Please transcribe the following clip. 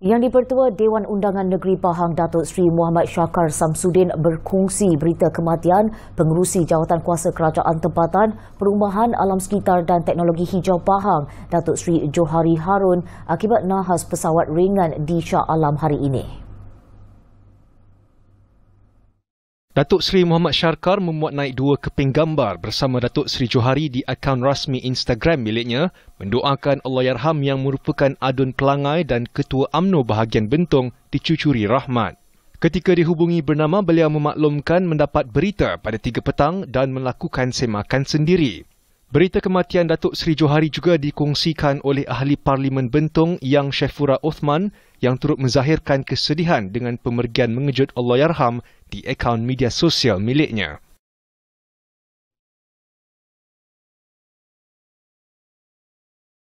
Yang dipertua Dewan Undangan Negeri Pahang Datuk Sri Muhammad Syakar Samsudin berkongsi berita kematian pengurusi jawatan kuasa kerajaan tempatan perumahan alam sekitar dan teknologi hijau Pahang Datuk Sri Johari Harun akibat nahas pesawat ringan di Shah Alam hari ini. Datuk Seri Muhammad Sharkar memuat naik dua keping gambar bersama Datuk Seri Johari di akaun rasmi Instagram miliknya mendoakan Allahyarham yang merupakan adun pelangai dan ketua AMNO bahagian Bentong dicucuri rahmat. Ketika dihubungi bernama, beliau memaklumkan mendapat berita pada tiga petang dan melakukan semakan sendiri. Berita kematian Datuk Seri Johari juga dikongsikan oleh Ahli Parlimen Bentong Yang Syafura Uthman yang turut menzahirkan kesedihan dengan pemergian mengejut Allahyarham Yarham di akaun media sosial miliknya.